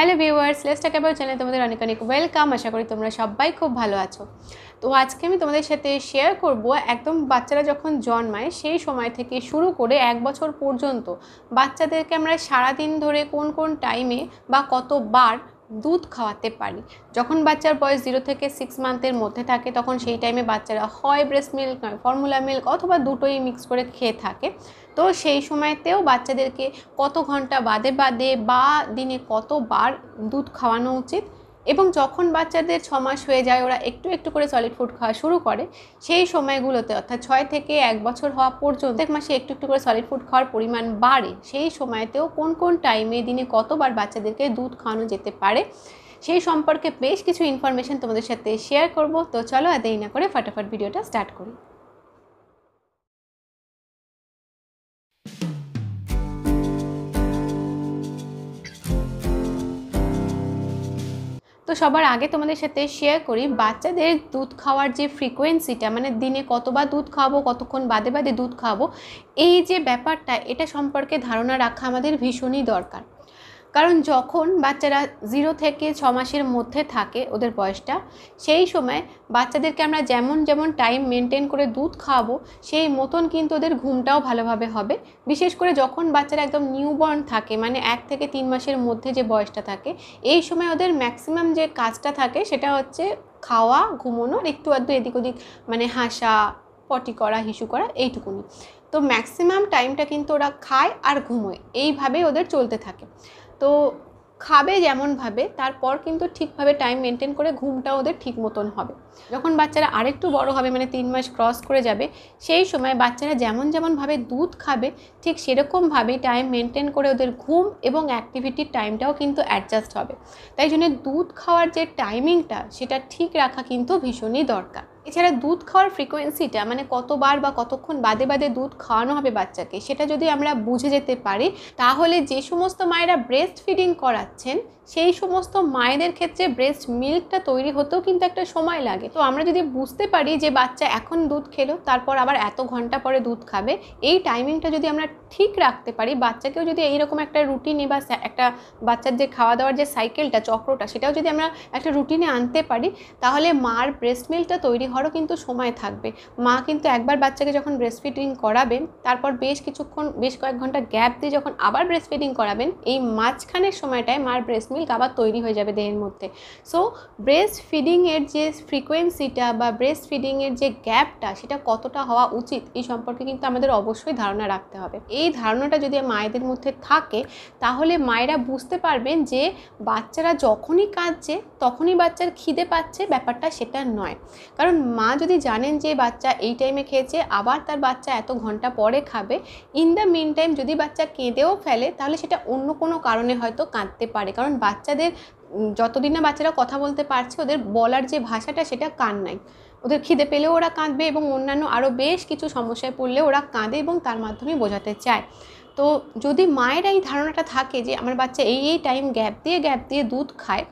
hello viewers less টাকা বাউ চ্যানেলে তোমাদের অনেক অনেক ওয়েলকাম আশা করি তোমরা সবাই খুব ভালো আছো তো আজকে আমি তোমাদের সাথে শেয়ার করব একদম বাচ্চারা যখন জন্মায় সেই সময় থেকে শুরু করে এক বছর পর্যন্ত বাচ্চাদেরকে আমরা সারাদিন ধরে কোন কোন টাইমে বা কতবার দুধ খাওয়াতে পারি যখন বাচ্চার বয়স জিরো থেকে সিক্স মান্থের মধ্যে থাকে তখন সেই টাইমে বাচ্চারা হয় ব্রেস্ট মিল্ক নয় ফর্মুলা মিল্ক অথবা দুটোই মিক্স করে খেয়ে থাকে তো সেই সময়তেও বাচ্চাদেরকে কত ঘন্টা বাদে বাদে বা দিনে কতবার দুধ খাওয়ানো উচিত এবং যখন বাচ্চাদের ছ মাস হয়ে যায় ওরা একটু একটু করে সলিড ফুড খাওয়া শুরু করে সেই সময়গুলোতে অর্থাৎ ছয় থেকে এক বছর হওয়া পর্যন্ত এক মাসে একটু একটু করে সলিড ফুড খাওয়ার পরিমাণ বাড়ে সেই সময়তেও কোন কোন টাইমে দিনে কতবার বাচ্চাদেরকে দুধ খাওয়ানো যেতে পারে সেই সম্পর্কে বেশ কিছু ইনফরমেশন তোমাদের সাথে শেয়ার করব তো চলো আর দেরি না করে ফাটাফাট ভিডিওটা স্টার্ট করি সবার আগে তোমাদের সাথে শেয়ার করি বাচ্চাদের দুধ খাওয়ার যে ফ্রিকোয়েন্সিটা মানে দিনে কতবার দুধ খাওয়াবো কতক্ষণ বাদে বাদে দুধ খাওয়াবো এই যে ব্যাপারটা এটা সম্পর্কে ধারণা রাখা আমাদের ভীষণই দরকার কারণ যখন বাচ্চারা জিরো থেকে ছ মাসের মধ্যে থাকে ওদের বয়সটা সেই সময় বাচ্চাদেরকে আমরা যেমন যেমন টাইম মেনটেন করে দুধ খাওয়াবো সেই মতন কিন্তু ওদের ঘুমটাও ভালোভাবে হবে বিশেষ করে যখন বাচ্চারা একদম নিউবর্ন থাকে মানে এক থেকে তিন মাসের মধ্যে যে বয়সটা থাকে এই সময় ওদের ম্যাক্সিমাম যে কাজটা থাকে সেটা হচ্ছে খাওয়া ঘুমোনো একটু আধটু এদিক ওদিক মানে হাসা পটি করা হিসু করা এইটুকুনি তো ম্যাক্সিমাম টাইমটা কিন্তু ওরা খায় আর ঘুমোয় এইভাবে ওদের চলতে থাকে তো খাবে যেমনভাবে তারপর কিন্তু ঠিকভাবে টাইম মেনটেন করে ঘুমটা ওদের ঠিক মতন হবে যখন বাচ্চারা আরেকটু বড় হবে মানে তিন মাস ক্রস করে যাবে সেই সময় বাচ্চারা যেমন যেমনভাবে দুধ খাবে ঠিক সেরকমভাবেই টাইম মেনটেন করে ওদের ঘুম এবং অ্যাক্টিভিটির টাইমটাও কিন্তু অ্যাডজাস্ট হবে তাই জন্য দুধ খাওয়ার যে টাইমিংটা সেটা ঠিক রাখা কিন্তু ভীষণই দরকার এছাড়া দুধ খাওয়ার ফ্রিকোয়েন্সিটা মানে কতবার বা কতক্ষণ বাদে বাদে দুধ খাওয়ানো হবে বাচ্চাকে সেটা যদি আমরা বুঝে যেতে পারি তাহলে যে সমস্ত মায়েরা ব্রেস্ট ফিডিং করাচ্ছেন সেই সমস্ত মায়েদের ক্ষেত্রে ব্রেস্ট মিল্কটা তৈরি হতেও কিন্তু একটা সময় লাগে তো আমরা যদি বুঝতে পারি যে বাচ্চা এখন দুধ খেলো তারপর আবার এত ঘন্টা পরে দুধ খাবে এই টাইমিংটা যদি আমরা ঠিক রাখতে পারি বাচ্চাকেও যদি এইরকম একটা রুটিনে বা একটা বাচ্চার যে খাওয়া দাওয়ার যে সাইকেলটা চক্রটা সেটাও যদি আমরা একটা রুটিনে আনতে পারি তাহলে মার ব্রেস্ট মিল্কটা তৈরি হওয়ারও কিন্তু সময় থাকবে মা কিন্তু একবার বাচ্চাকে যখন ব্রেস্ট ফিডিং করাবেন তারপর বেশ কিছুক্ষণ বেশ কয়েক ঘন্টা গ্যাপ দিয়ে যখন আবার ব্রেস্ট ফিডিং করাবেন এই মাঝখানের সময়টায় মার ব্রেস্ট মিল্ক আবার তৈরি হয়ে যাবে দেহের মধ্যে সো ব্রেস্ট ফিডিংয়ের যে ফ্রিকোয়েন্সিটা বা ব্রেস্ট ফিডিংয়ের যে গ্যাপটা সেটা কতটা হওয়া উচিত এই সম্পর্কে কিন্তু আমাদের অবশ্যই ধারণা রাখতে হবে এই ধারণাটা যদি মায়েদের মধ্যে থাকে তাহলে মায়েরা বুঝতে পারবেন যে বাচ্চারা যখনই কাঁদছে তখনই বাচ্চার খিদে পাচ্ছে ব্যাপারটা সেটা নয় কারণ মা যদি জানেন যে বাচ্চা এই টাইমে খেয়েছে আবার তার বাচ্চা এত ঘন্টা পরে খাবে ইন দ্য মিন টাইম যদি বাচ্চা কেঁদেও ফেলে তাহলে সেটা অন্য কোনো কারণে হয়তো কাঁদতে পারে কারণ বাচ্চাদের যতদিন না বাচ্চারা কথা বলতে পারছে ওদের বলার যে ভাষাটা সেটা নাই ওদের খিদে পেলেও ওরা কাঁদবে এবং অন্যান্য আরও বেশ কিছু সমস্যায় পড়লে ওরা কাঁদে এবং তার মাধ্যমে বোঝাতে চায় তো যদি মায়ের এই ধারণাটা থাকে যে আমার বাচ্চা এই এই টাইম গ্যাপ দিয়ে গ্যাপ দিয়ে দুধ খায়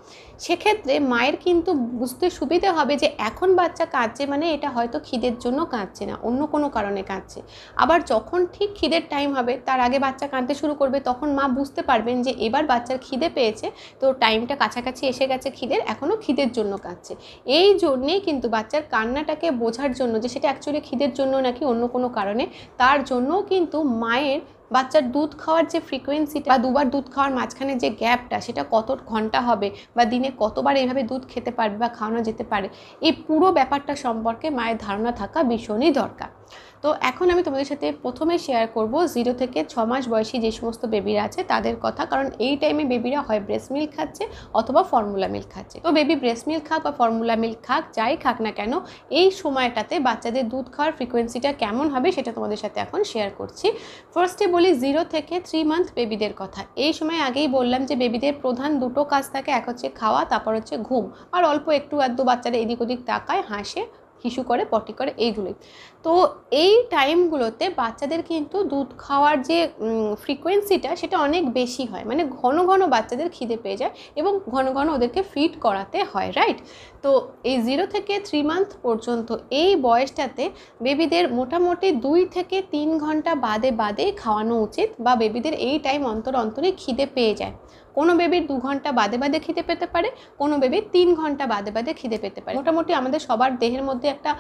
সেক্ষেত্রে মায়ের কিন্তু বুঝতে সুবিধে হবে যে এখন বাচ্চা কাঁদছে মানে এটা হয়তো খিদের জন্য কাঁদছে না অন্য কোনো কারণে কাঁদছে আবার যখন ঠিক খিদের টাইম হবে তার আগে বাচ্চা কাঁদতে শুরু করবে তখন মা বুঝতে পারবেন যে এবার বাচ্চার খিদে পেয়েছে তো টাইমটা কাছাকাছি এসে গেছে খিদের এখনও খিদের জন্য কাঁদছে এই জন্যেই কিন্তু বাচ্চার কান্নাটাকে বোঝার জন্য যে সেটা অ্যাকচুয়ালি খিদের জন্য নাকি অন্য কোনো কারণে তার জন্য কিন্তু মায়ের বাচ্চার দুধ খাওয়ার যে ফ্রিকোয়েন্সিটা বা দুবার দুধ খাওয়ার মাঝখানে যে গ্যাপটা সেটা কত ঘন্টা হবে বা দিনে কতবার এইভাবে দুধ খেতে পারবে বা খাওয়ানো যেতে পারে এই পুরো ব্যাপারটা সম্পর্কে মায়ের ধারণা থাকা ভীষণই দরকার তো এখন আমি তোমাদের সাথে প্রথমে শেয়ার করব জিরো থেকে ছ মাস বয়সী যে সমস্ত বেবিরা আছে তাদের কথা কারণ এই টাইমে বেবিরা হয় ব্রেস্ট মিল্ক খাচ্ছে অথবা ফর্মুলা মিল্ক খাচ্ছে তো বেবি ব্রেস্ট মিল্ক খাক বা ফর্মুলা মিল্ক খাক যাই খাক না কেন এই সময়টাতে বাচ্চাদের দুধ খাওয়ার ফ্রিকোয়েন্সিটা কেমন হবে সেটা তোমাদের সাথে এখন শেয়ার করছি ফার্স্টে বলি জিরো থেকে থ্রি মান্থ বেবিদের কথা এই সময় আগেই বললাম যে বেবিদের প্রধান দুটো কাজ থাকে এক হচ্ছে খাওয়া তারপর হচ্ছে ঘুম আর অল্প একটু আধটু বাচ্চারা এদিক ওদিক তাকায় হাসে হিসু করে পটি করে এইগুলোই তো এই টাইমগুলোতে বাচ্চাদের কিন্তু দুধ খাওয়ার যে ফ্রিকোয়েন্সিটা সেটা অনেক বেশি হয় মানে ঘন ঘন বাচ্চাদের খিদে পেয়ে যায় এবং ঘন ঘন ওদেরকে ফিট করাতে হয় রাইট তো এই জিরো থেকে থ্রি মান্থ পর্যন্ত এই বয়সটাতে বেবিদের মোটামুটি দুই থেকে তিন ঘন্টা বাদে বাদে খাওয়ানো উচিত বা বেবিদের এই টাইম অন্তর অন্তরে খিদে পেয়ে যায় কোনো বেবির দু ঘন্টা বাদে বাদে খিদে পেতে পারে কোনো বেবির তিন ঘন্টা বাদে বাদে খিদে পেতে পারে মোটামুটি আমাদের সবার দেহের মধ্যে একটা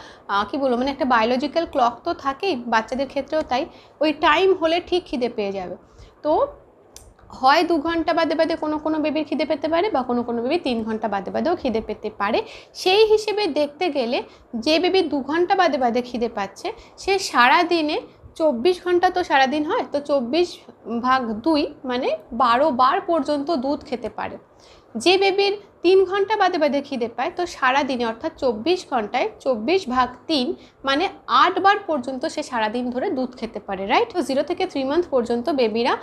কি বলবো মানে একটা বায়োলজিক্যাল ক্লক তো থাকেই বাচ্চাদের ক্ষেত্রেও তাই ওই টাইম হলে ঠিক খিদে পেয়ে যাবে তো হয় দু ঘন্টা বাদে বাদে কোনো কোনো বেবির খিদে পেতে পারে বা কোনো কোনো বেবি তিন ঘন্টা বাদে বাদেও খিদে পেতে পারে সেই হিসেবে দেখতে গেলে যে বেবি দু ঘন্টা বাদে বাদে খিদে পাচ্ছে সে সারা দিনে চব্বিশ ঘন্টা তো সারাদিন হয় তো চব্বিশ ভাগ দুই মানে বারো বার পর্যন্ত দুধ খেতে পারে যে বেবির তিন ঘন্টা বাদে বাদে খিদে পায় তো সারা দিনে অর্থাৎ চব্বিশ ঘন্টায় চব্বিশ ভাগ তিন মানে আটবার পর্যন্ত সে সারাদিন ধরে দুধ খেতে পারে রাইট তো জিরো থেকে থ্রি মান্থ পর্যন্ত বেবিরা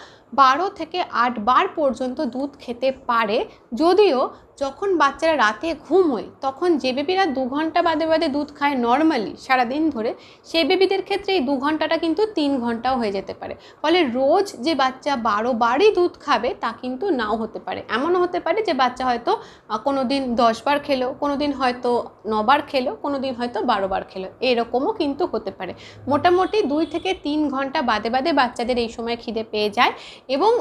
বারো থেকে আটবার পর্যন্ত দুধ খেতে পারে যদিও যখন বাচ্চারা রাতে ঘুম হয় তখন যে বেবিরা দু ঘন্টা বাদে বাদে দুধ খায় নর্মালি সারাদিন ধরে সেই বেবিদের ক্ষেত্রে এই দু ঘন্টাটা কিন্তু তিন ঘন্টাও হয়ে যেতে পারে ফলে রোজ যে বাচ্চা বারো বারই দুধ খাবে তা কিন্তু নাও হতে পারে এমনও হতে পারে যে বাচ্চা হয়তো কোনো দিন দশবার খেলো কোনো দিন হয়তো নবার খেলো কোনো দিন হয়তো বারোবার খেলো এরকমও কিন্তু হতে পারে মোটামুটি দুই থেকে তিন ঘন্টা বাদে বাদে বাচ্চাদের এই সময় খিদে পেয়ে যায় এবং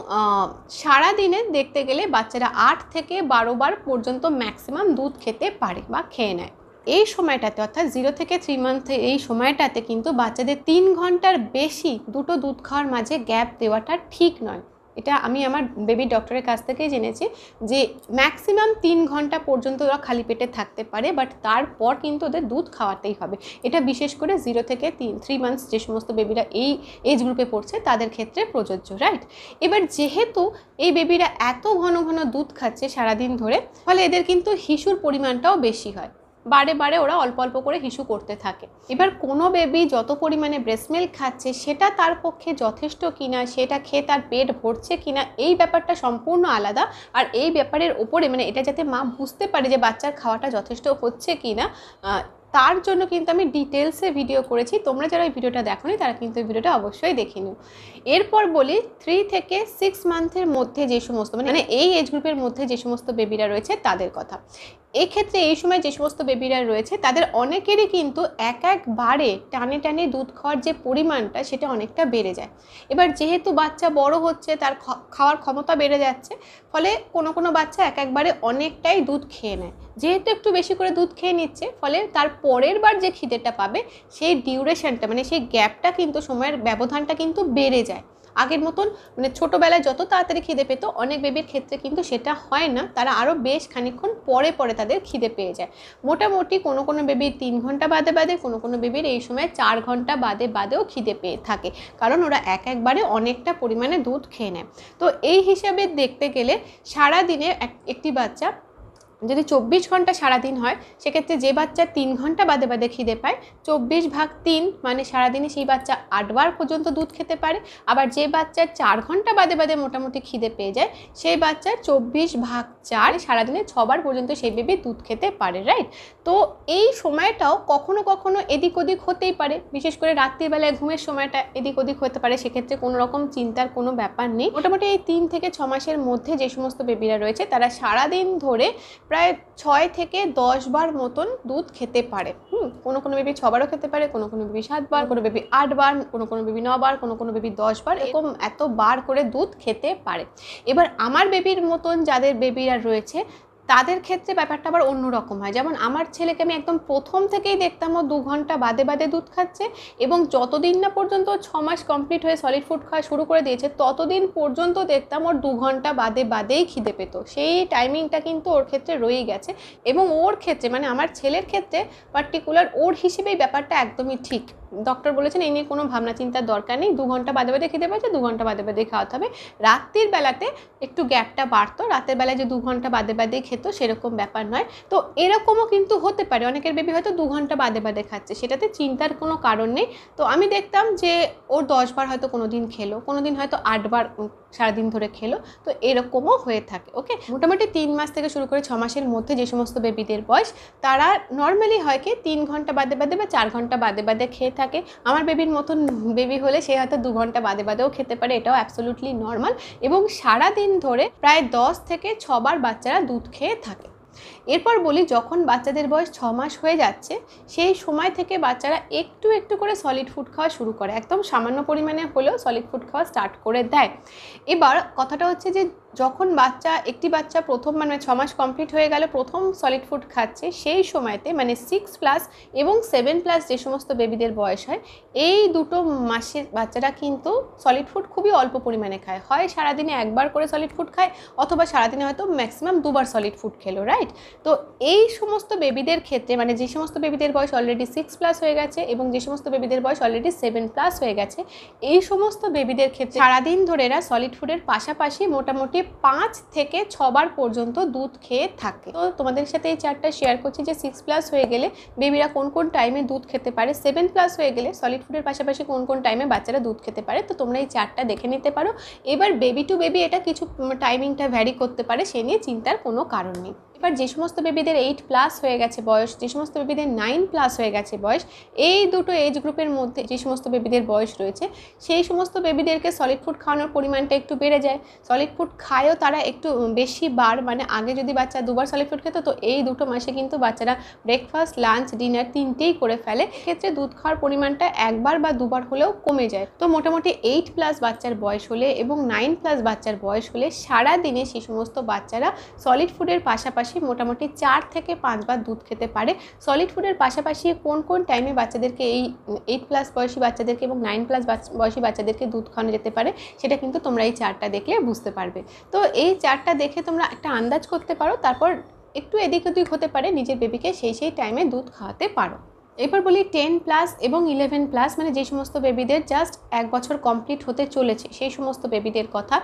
সারা দিনে দেখতে গেলে বাচ্চারা আট থেকে বারোবার পর্যন্ত ম্যাক্সিমাম দুধ খেতে পারে বা খেয়ে নেয় এই সময়টাতে অর্থাৎ জিরো থেকে থ্রি মান্থ এই সময়টাতে কিন্তু বাচ্চাদের তিন ঘন্টার বেশি দুটো দুধ খাওয়ার মাঝে গ্যাপ দেওয়াটা ঠিক নয় এটা আমি আমার বেবি ডক্টরের কাছ থেকেই জেনেছি যে ম্যাক্সিমাম তিন ঘন্টা পর্যন্ত ওরা খালি পেটে থাকতে পারে বাট তারপর কিন্তু ওদের দুধ খাওয়াতেই হবে এটা বিশেষ করে জিরো থেকে তিন থ্রি মান্থস যে সমস্ত বেবিরা এই এজ গ্রুপে পড়ছে তাদের ক্ষেত্রে প্রযোজ্য রাইট এবার যেহেতু এই বেবিরা এত ঘন ঘন দুধ খাচ্ছে সারাদিন ধরে ফলে এদের কিন্তু হিসুর পরিমাণটাও বেশি হয় বারে বারে ওরা অল্প অল্প করে হিসু করতে থাকে এবার কোনো বেবি যত পরিমাণে ব্রেস্ট মিল্ক খাচ্ছে সেটা তার পক্ষে যথেষ্ট কিনা সেটা খেয়ে তার পেট ভরছে কিনা এই ব্যাপারটা সম্পূর্ণ আলাদা আর এই ব্যাপারের ওপরে মানে এটা যাতে মা বুঝতে পারে যে বাচ্চার খাওয়াটা যথেষ্ট হচ্ছে কিনা তার জন্য কিন্তু আমি ডিটেলসে ভিডিও করেছি তোমরা যারা এই ভিডিওটা দেখোনি তারা কিন্তু এই ভিডিওটা অবশ্যই দেখে নিও এরপর বলি থ্রি থেকে সিক্স মান্থের মধ্যে যে সমস্ত মানে এই এজ গ্রুপের মধ্যে যে সমস্ত বেবিরা রয়েছে তাদের কথা এক্ষেত্রে এই সময় যে সমস্ত বেবিরা রয়েছে তাদের অনেকেরই কিন্তু এক একবারে টানে টানে দুধ খাওয়ার যে পরিমাণটা সেটা অনেকটা বেড়ে যায় এবার যেহেতু বাচ্চা বড় হচ্ছে তার খাওয়ার ক্ষমতা বেড়ে যাচ্ছে ফলে কোনো কোনো বাচ্চা এক একবারে অনেকটাই দুধ খেয়ে নেয় যেহেতু একটু বেশি করে দুধ খেয়ে নিচ্ছে ফলে তার পরের বার যে খিদেটা পাবে সেই ডিউরেশনটা মানে সেই গ্যাপটা কিন্তু সময়ের ব্যবধানটা কিন্তু বেড়ে যায় আগের মতন মানে ছোটোবেলায় যত তাড়াতাড়ি খিদে পেত অনেক বেবির ক্ষেত্রে কিন্তু সেটা হয় না তারা আরও বেশ খানিক্ষণ পরে পরে তাদের খিদে পেয়ে যায় মোটামুটি কোনো কোনো বেবির তিন ঘন্টা বাদে বাদে কোনো কোনো বেবির এই সময় চার ঘন্টা বাদে বাদেও খিদে পেয়ে থাকে কারণ ওরা এক একবারে অনেকটা পরিমাণে দুধ খেয়ে নেয় তো এই হিসাবে দেখতে গেলে সারা দিনে একটি বাচ্চা যদি চব্বিশ ঘন্টা সারাদিন হয় সেক্ষেত্রে যে বাচ্চা তিন ঘন্টা বাদে বাদে খিদে পায় চব্বিশ ভাগ তিন মানে সারাদিনে সেই বাচ্চা আটবার পর্যন্ত দুধ খেতে পারে আবার যে বাচ্চার চার ঘন্টা বাদে বাদে মোটামুটি খিদে পেয়ে যায় সেই বাচ্চা চব্বিশ ভাগ চার সারাদিনে ছবার পর্যন্ত সেই বেবি দুধ খেতে পারে রাইট তো এই সময়টাও কখনো কখনো এদিক ওদিক হতেই পারে বিশেষ করে রাত্রিবেলায় ঘুমের সময়টা এদিক ওদিক হতে পারে সেক্ষেত্রে কোনো রকম চিন্তার কোনো ব্যাপার নেই মোটামুটি এই তিন থেকে ছ মাসের মধ্যে যে সমস্ত বেবিরা রয়েছে তারা সারাদিন ধরে প্রায় ছয় থেকে দশ বার মতন দুধ খেতে পারে হুম কোনো কোনো বেবি ছবারও খেতে পারে কোনো কোনো বেবি সাতবার কোনো বেবি আটবার কোনো কোনো বেবি নবার কোনো কোনো বেবি দশবার এরকম এত বার করে দুধ খেতে পারে এবার আমার বেবির মতন যাদের বেবিরা রয়েছে তাদের ক্ষেত্রে ব্যাপারটা আবার অন্যরকম হয় যেমন আমার ছেলেকে আমি একদম প্রথম থেকেই দেখতাম ও দু ঘন্টা বাদে বাদে দুধ খাচ্ছে এবং যতদিন না পর্যন্ত ছ মাস কমপ্লিট হয়ে সলিড ফুড খাওয়া শুরু করে দিয়েছে ততদিন পর্যন্ত দেখতাম ওর দু ঘন্টা বাদে বাদেই খিদে পেতো সেই টাইমিংটা কিন্তু ওর ক্ষেত্রে রয়েই গেছে এবং ওর ক্ষেত্রে মানে আমার ছেলের ক্ষেত্রে পার্টিকুলার ওর হিসেবেই ব্যাপারটা একদমই ঠিক ডক্টর বলেছেন এই নিয়ে কোনো ভাবনা চিন্তার দরকার নেই দু ঘন্টা বাদে বাদে খেতে পারছে দু ঘন্টা বাদে বাদে খাওয়াতে হবে রাত্রির বেলাতে একটু গ্যাপটা বাড়তো রাতের বেলায় যে দু ঘন্টা বাদে বাদে খেত সেরকম ব্যাপার নয় তো এরকমও কিন্তু হতে পারে অনেকের বেবি হয়তো দু ঘন্টা বাদে বাদে খাচ্ছে সেটাতে চিন্তার কোনো কারণ নেই তো আমি দেখতাম যে ওর দশবার হয়তো কোনো দিন খেলো কোনো দিন হয়তো আটবার সারাদিন ধরে খেলো তো এরকমও হয়ে থাকে ওকে মোটামুটি তিন মাস থেকে শুরু করে ছ মাসের মধ্যে যে সমস্ত বেবিদের বয়স তারা নর্মালি হয় কি তিন ঘন্টা বাদে বাদে বা চার ঘন্টা বাদে বাদে খেয়ে থাকে আমার বেবির মতন বেবি হলে সে হয়তো দু ঘন্টা বাদে বাদেও খেতে পারে এটাও অ্যাবসোলুটলি নর্মাল এবং সারা দিন ধরে প্রায় দশ থেকে ছবার বাচ্চারা দুধ খেয়ে খেয়ে থাকে এরপর বলি যখন বাচ্চাদের বয়স ছ মাস হয়ে যাচ্ছে সেই সময় থেকে বাচ্চারা একটু একটু করে সলিড ফুড খাওয়া শুরু করে একদম সামান্য পরিমাণে হলেও সলিড ফুড খাওয়া স্টার্ট করে দেয় এবার কথাটা হচ্ছে যে যখন বাচ্চা একটি বাচ্চা প্রথম মানে ছ মাস কমপ্লিট হয়ে গেল প্রথম সলিড ফুড খাচ্ছে সেই সময়তে মানে সিক্স প্লাস এবং সেভেন প্লাস যে সমস্ত বেবিদের বয়স হয় এই দুটো মাসের বাচ্চারা কিন্তু সলিড ফুড খুবই অল্প পরিমাণে খায় হয় সারাদিনে একবার করে সলিড ফুড খায় অথবা সারাদিনে হয়তো ম্যাক্সিমাম দুবার সলিড ফুড খেলো রাইট তো এই সমস্ত বেবিদের ক্ষেত্রে মানে যে সমস্ত বেবিদের বয়স অলরেডি সিক্স প্লাস হয়ে গেছে এবং যে সমস্ত বেবিদের বয়স অলরেডি সেভেন প্লাস হয়ে গেছে এই সমস্ত বেবিদের ক্ষেত্রে সারাদিন ধরে এরা সলিড ফুডের পাশাপাশি মোটামুটি পাঁচ থেকে ছবার পর্যন্ত দুধ খেয়ে থাকে তো তোমাদের সাথে এই চারটা শেয়ার করছি যে সিক্স প্লাস হয়ে গেলে বেবিরা কোন কোন টাইমে দুধ খেতে পারে সেভেন প্লাস হয়ে গেলে সলিড ফুডের পাশাপাশি কোন কোন টাইমে বাচ্চারা দুধ খেতে পারে তো তোমরা এই চারটা দেখে নিতে পারো এবার বেবি টু বেবি এটা কিছু টাইমিংটা ভ্যারি করতে পারে সে নিয়ে চিন্তার কোনো কারণ নেই বাট যে সমস্ত বেবিদের এইট প্লাস হয়ে গেছে বয়স যে সমস্ত বেবিদের নাইন প্লাস হয়ে গেছে বয়স এই দুটো এজ গ্রুপের মধ্যে যে সমস্ত বেবিদের বয়স রয়েছে সেই সমস্ত বেবিদেরকে সলিড ফুড খাওয়ানোর পরিমাণটা একটু বেড়ে যায় সলিড ফুড খায়ও তারা একটু বেশি বার মানে আগে যদি বাচ্চা দুবার সলিড ফুড খেত তো এই দুটো মাসে কিন্তু বাচ্চারা ব্রেকফাস্ট লাঞ্চ ডিনার তিনটেই করে ফেলে ক্ষেত্রে দুধ খাওয়ার পরিমাণটা একবার বা দুবার হলেও কমে যায় তো মোটামুটি এইট প্লাস বাচ্চার বয়স হলে এবং নাইন প্লাস বাচ্চার বয়স হলে সারা দিনে সেই সমস্ত বাচ্চারা সলিড ফুডের পাশাপাশি পাশাপাশি মোটামুটি চার থেকে পাঁচবার দুধ খেতে পারে সলিড ফুডের পাশাপাশি কোন কোন টাইমে বাচ্চাদেরকে এই এইট প্লাস বয়সী বাচ্চাদেরকে এবং নাইন প্লাস বয়সী বাচ্চাদেরকে দুধ খাওয়ানো যেতে পারে সেটা কিন্তু তোমরা এই চারটা দেখলে বুঝতে পারবে তো এই চারটা দেখে তোমরা একটা আন্দাজ করতে পারো তারপর একটু এদিক ওদিক হতে পারে নিজের বেবিকে সেই সেই টাইমে দুধ খাওয়াতে পারো এবার বলি টেন প্লাস এবং ইলেভেন প্লাস মানে যে সমস্ত বেবিদের জাস্ট এক বছর কমপ্লিট হতে চলেছে সেই সমস্ত বেবিদের কথা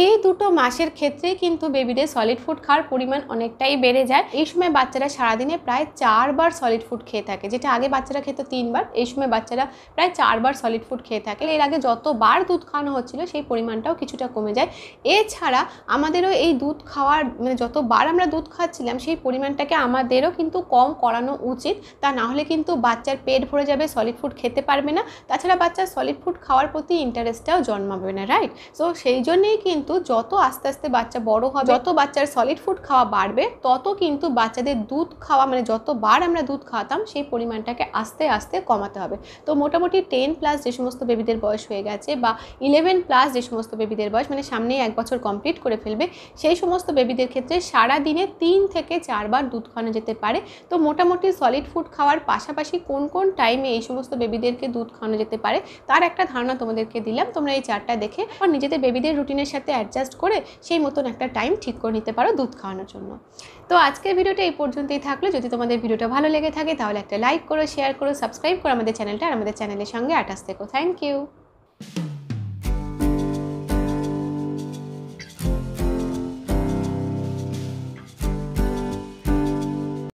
এই দুটো মাসের ক্ষেত্রে কিন্তু বেবিদের সলিড ফুড খাওয়ার পরিমাণ অনেকটাই বেড়ে যায় এই সময় বাচ্চারা সারাদিনে প্রায় চারবার সলিড ফুড খেয়ে থাকে যেটা আগে বাচ্চারা খেত তিনবার এই সময় বাচ্চারা প্রায় চারবার সলিড ফুড খেয়ে থাকে এর আগে যতবার দুধ খাওয়ানো হচ্ছিল সেই পরিমাণটাও কিছুটা কমে যায় এছাড়া আমাদেরও এই দুধ খাওয়ার মানে যতবার আমরা দুধ খাচ্ছিলাম সেই পরিমাণটাকে আমাদেরও কিন্তু কম করানো উচিত তা না হলে কিন্তু বাচ্চার পেট ভরে যাবে সলিড ফুড খেতে পারবে না তাছাড়া বাচ্চার সলিড ফুড খাওয়ার প্রতি ইন্টারেস্টটাও জন্মাবে না রাইট সো সেই জন্যেই কিন্তু কিন্তু যত আস্তে আস্তে বাচ্চা বড় হবে যত বাচ্চার সলিড ফুড খাওয়া বাড়বে তত কিন্তু বাচ্চাদের দুধ খাওয়া মানে যতবার আমরা দুধ খাওয়াতাম সেই পরিমাণটাকে আস্তে আস্তে কমাতে হবে তো মোটামুটি টেন প্লাস যে সমস্ত বেবিদের বয়স হয়ে গেছে বা ইলেভেন প্লাস যে সমস্ত বেবিদের বয়স মানে সামনেই এক বছর কমপ্লিট করে ফেলবে সেই সমস্ত বেবিদের ক্ষেত্রে সারা দিনে তিন থেকে চারবার দুধ খাওয়ানো যেতে পারে তো মোটামুটি সলিড ফুড খাওয়ার পাশাপাশি কোন কোন টাইমে এই সমস্ত বেবিদেরকে দুধ খাওয়ানো যেতে পারে তার একটা ধারণা তোমাদেরকে দিলাম তোমরা এই চারটা দেখে আর নিজেদের বেবিদের রুটিনের সাথে সাথে অ্যাডজাস্ট করে সেই মতন একটা টাইম ঠিক করে নিতে পারো দুধ খাওয়ানোর জন্য তো আজকের ভিডিওটা এই পর্যন্তই থাকলো যদি তোমাদের ভিডিওটা ভালো লেগে থাকে তাহলে একটা লাইক করো শেয়ার করো সাবস্ক্রাইব করো আমাদের চ্যানেলটা আর আমাদের চ্যানেলের সঙ্গে আটাস থেকো থ্যাংক ইউ